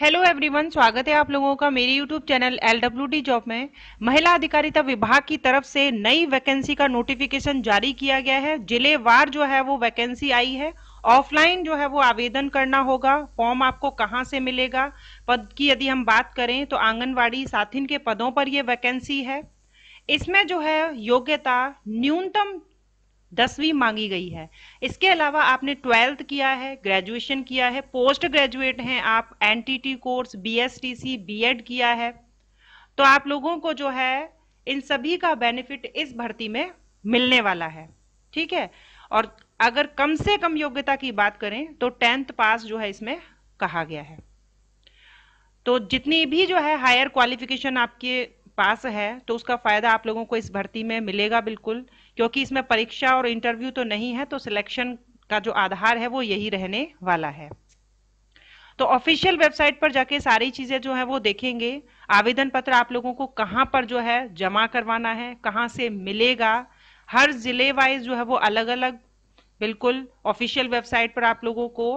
hello everyone स्वागत है आप लोगों का मेरे यूट्यूब चैनल एल जॉब में महिला अधिकारिता विभाग की तरफ से नई वैकेंसी का नोटिफिकेशन जारी किया गया है जिलेवार जो है वो वैकेंसी आई है ऑफलाइन जो है वो आवेदन करना होगा फॉर्म आपको कहाँ से मिलेगा पद की यदि हम बात करें तो आंगनबाड़ी साथिन के पदों पर ये वैकेंसी है इसमें जो है योग्यता न्यूनतम दसवीं मांगी गई है इसके अलावा आपने ट्वेल्थ किया है ग्रेजुएशन किया है पोस्ट ग्रेजुएट हैं आप एनटीटी कोर्स बीएसटीसी बीएड किया है तो आप लोगों को जो है इन सभी का बेनिफिट इस भर्ती में मिलने वाला है ठीक है और अगर कम से कम योग्यता की बात करें तो टेंथ पास जो है इसमें कहा गया है तो जितनी भी जो है हायर क्वालिफिकेशन आपके पास है तो उसका फायदा आप लोगों को इस भर्ती में मिलेगा बिल्कुल क्योंकि इसमें परीक्षा और इंटरव्यू तो नहीं है तो सिलेक्शन का जो आधार है वो यही रहने वाला है तो ऑफिशियल वेबसाइट पर जाके सारी चीजें जो है वो देखेंगे आवेदन पत्र आप लोगों को कहाँ पर जो है जमा करवाना है कहाँ से मिलेगा हर जिले वाइज जो है वो अलग अलग बिल्कुल ऑफिशियल वेबसाइट पर आप लोगों को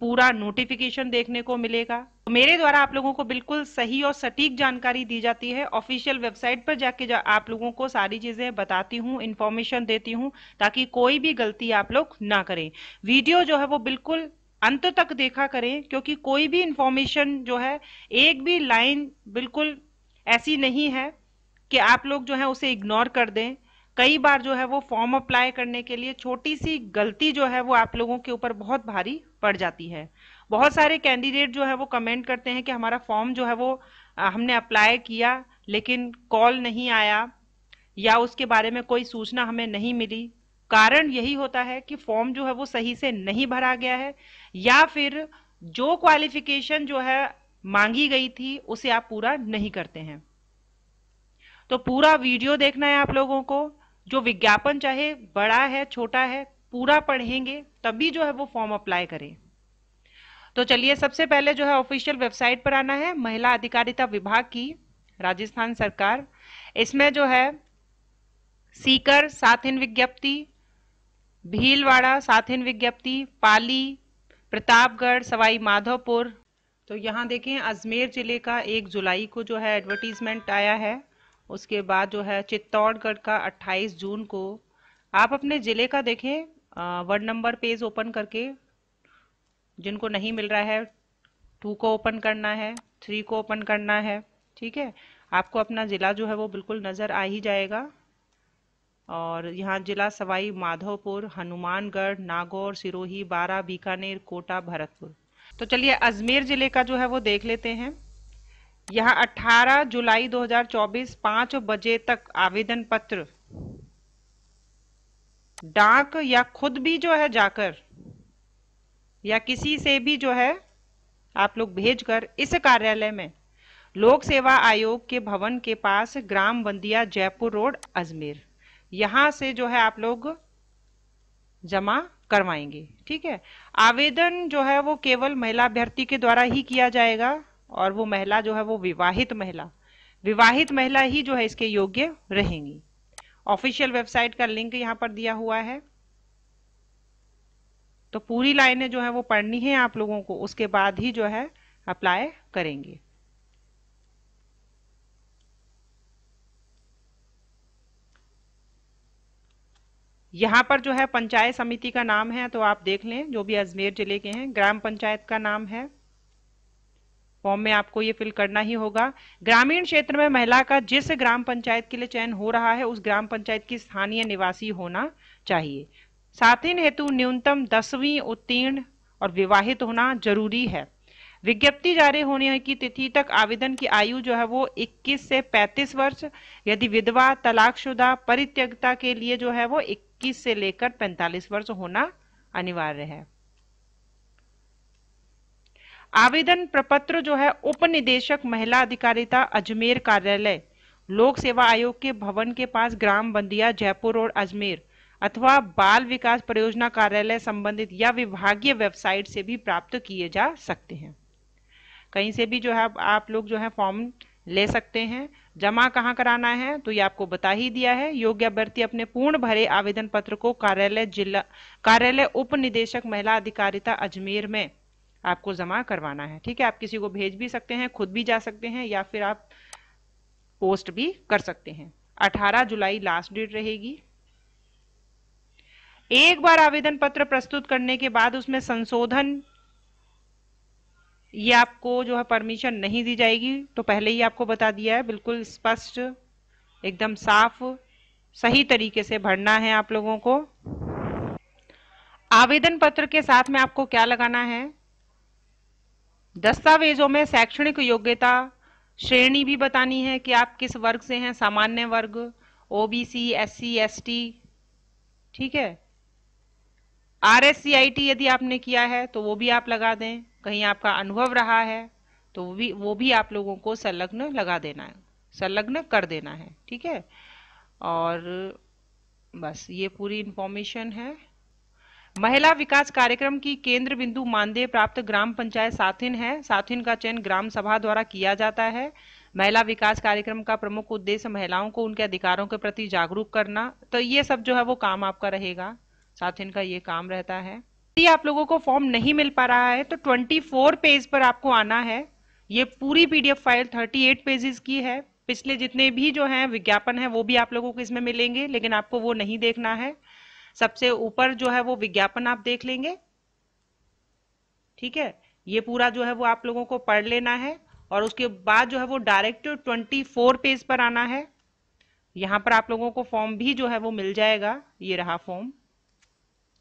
पूरा नोटिफिकेशन देखने को मिलेगा तो मेरे द्वारा आप लोगों को बिल्कुल सही और सटीक जानकारी दी जाती है ऑफिशियल वेबसाइट पर जाके जा, आप लोगों को सारी चीज़ें बताती हूँ इन्फॉर्मेशन देती हूँ ताकि कोई भी गलती आप लोग ना करें वीडियो जो है वो बिल्कुल अंत तक देखा करें क्योंकि कोई भी इंफॉर्मेशन जो है एक भी लाइन बिल्कुल ऐसी नहीं है कि आप लोग जो है उसे इग्नोर कर दें कई बार जो है वो फॉर्म अप्लाई करने के लिए छोटी सी गलती जो है वो आप लोगों के ऊपर बहुत भारी पड़ जाती है बहुत सारे कैंडिडेट जो है वो कमेंट करते हैं कि हमारा फॉर्म जो है वो हमने अप्लाई किया लेकिन कॉल नहीं आया या उसके बारे में कोई सूचना हमें नहीं मिली कारण यही होता है कि फॉर्म जो है वो सही से नहीं भरा गया है या फिर जो क्वालिफिकेशन जो है मांगी गई थी उसे आप पूरा नहीं करते हैं तो पूरा वीडियो देखना है आप लोगों को जो विज्ञापन चाहे बड़ा है छोटा है पूरा पढ़ेंगे तभी जो है वो फॉर्म अप्लाई करें तो चलिए सबसे पहले जो है ऑफिशियल वेबसाइट पर आना है महिला अधिकारिता विभाग की राजस्थान सरकार इसमें जो है सीकर साथिन विज्ञप्ति भीलवाड़ा साथिन विज्ञप्ति पाली प्रतापगढ़ सवाई माधोपुर तो यहाँ देखें अजमेर जिले का एक जुलाई को जो है एडवर्टीज़मेंट आया है उसके बाद जो है चित्तौड़गढ़ का 28 जून को आप अपने ज़िले का देखें वर्ड नंबर पेज ओपन करके जिनको नहीं मिल रहा है टू को ओपन करना है थ्री को ओपन करना है ठीक है आपको अपना ज़िला जो है वो बिल्कुल नज़र आ ही जाएगा और यहाँ जिला सवाई माधोपुर हनुमानगढ़ नागौर सिरोही बारा बीकानेर कोटा भरतपुर तो चलिए अजमेर ज़िले का जो है वो देख लेते हैं यहाँ 18 जुलाई 2024 5 बजे तक आवेदन पत्र डाक या खुद भी जो है जाकर या किसी से भी जो है आप लोग भेजकर इस कार्यालय में लोक सेवा आयोग के भवन के पास ग्राम बंदिया जयपुर रोड अजमेर यहां से जो है आप लोग जमा करवाएंगे ठीक है आवेदन जो है वो केवल महिला अभ्यर्थी के द्वारा ही किया जाएगा और वो महिला जो है वो विवाहित महिला विवाहित महिला ही जो है इसके योग्य रहेंगी ऑफिशियल वेबसाइट का लिंक यहाँ पर दिया हुआ है तो पूरी लाइनें जो है वो पढ़नी है आप लोगों को उसके बाद ही जो है अप्लाई करेंगे यहाँ पर जो है पंचायत समिति का नाम है तो आप देख लें जो भी अजमेर जिले के हैं ग्राम पंचायत का नाम है फॉर्म में आपको ये फिल करना ही होगा ग्रामीण क्षेत्र में महिला का जिस ग्राम पंचायत के लिए चयन हो रहा है उस ग्राम पंचायत की स्थानीय निवासी होना चाहिए साथीन हेतु न्यूनतम दसवीं उत्तीर्ण और विवाहित होना जरूरी है विज्ञप्ति जारी होने की तिथि तक आवेदन की आयु जो है वो 21 से 35 वर्ष यदि विधवा तलाकशुदा परित्यक्ता के लिए जो है वो 21 से लेकर 45 वर्ष होना अनिवार्य है आवेदन प्रपत्र जो है उपनिदेशक महिला अधिकारिता अजमेर कार्यालय लोक सेवा आयोग के भवन के पास ग्राम बंदिया जयपुर रोड अजमेर अथवा बाल विकास परियोजना कार्यालय संबंधित या विभागीय वेबसाइट से भी प्राप्त किए जा सकते हैं कहीं से भी जो है आप लोग जो है फॉर्म ले सकते हैं जमा कहाँ कराना है तो ये आपको बता ही दिया है योग्य अभ्यर्थी अपने पूर्ण भरे आवेदन पत्र को कार्यालय जिला कार्यालय उप निदेशक महिला अधिकारिता अजमेर में आपको जमा करवाना है ठीक है आप किसी को भेज भी सकते हैं खुद भी जा सकते हैं या फिर आप पोस्ट भी कर सकते हैं 18 जुलाई लास्ट डेट रहेगी एक बार आवेदन पत्र प्रस्तुत करने के बाद उसमें संशोधन ये आपको जो है परमिशन नहीं दी जाएगी तो पहले ही आपको बता दिया है बिल्कुल स्पष्ट एकदम साफ सही तरीके से भरना है आप लोगों को आवेदन पत्र के साथ में आपको क्या लगाना है दस्तावेजों में शैक्षणिक योग्यता श्रेणी भी बतानी है कि आप किस वर्ग से हैं सामान्य वर्ग ओबीसी एससी एसटी ठीक है आर यदि आपने किया है तो वो भी आप लगा दें कहीं आपका अनुभव रहा है तो वो भी वो भी आप लोगों को संलग्न लगा देना है संलग्न कर देना है ठीक है और बस ये पूरी इन्फॉर्मेशन है महिला विकास कार्यक्रम की केंद्र बिंदु मानदेय प्राप्त ग्राम पंचायत साथिन है साथिन का चयन ग्राम सभा द्वारा किया जाता है महिला विकास कार्यक्रम का प्रमुख उद्देश्य महिलाओं को उनके अधिकारों के प्रति जागरूक करना तो ये सब जो है वो काम आपका रहेगा साथ इनका ये काम रहता है यदि आप लोगों को फॉर्म नहीं मिल पा रहा है तो 24 पेज पर आपको आना है ये पूरी पीडीएफ फाइल 38 पेजेस की है पिछले जितने भी जो हैं विज्ञापन है वो भी आप लोगों को इसमें मिलेंगे लेकिन आपको वो नहीं देखना है सबसे ऊपर जो है वो विज्ञापन आप देख लेंगे ठीक है ये पूरा जो है वो आप लोगों को पढ़ लेना है और उसके बाद जो है वो डायरेक्ट 24 पेज पर आना है यहाँ पर आप लोगों को फॉर्म भी जो है वो मिल जाएगा ये रहा फॉर्म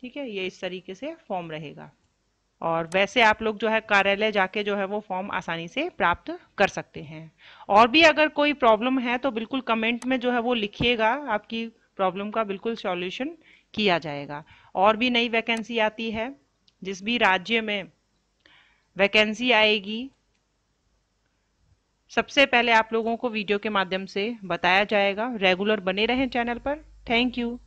ठीक है ये इस तरीके से फॉर्म रहेगा और वैसे आप लोग जो है कार्यालय जाके जो है वो फॉर्म आसानी से प्राप्त कर सकते हैं और भी अगर कोई प्रॉब्लम है तो बिल्कुल कमेंट में जो है वो लिखिएगा आपकी प्रॉब्लम का बिल्कुल सॉल्यूशन किया जाएगा और भी नई वैकेंसी आती है जिस भी राज्य में वैकेंसी आएगी सबसे पहले आप लोगों को वीडियो के माध्यम से बताया जाएगा रेगुलर बने रहें चैनल पर थैंक यू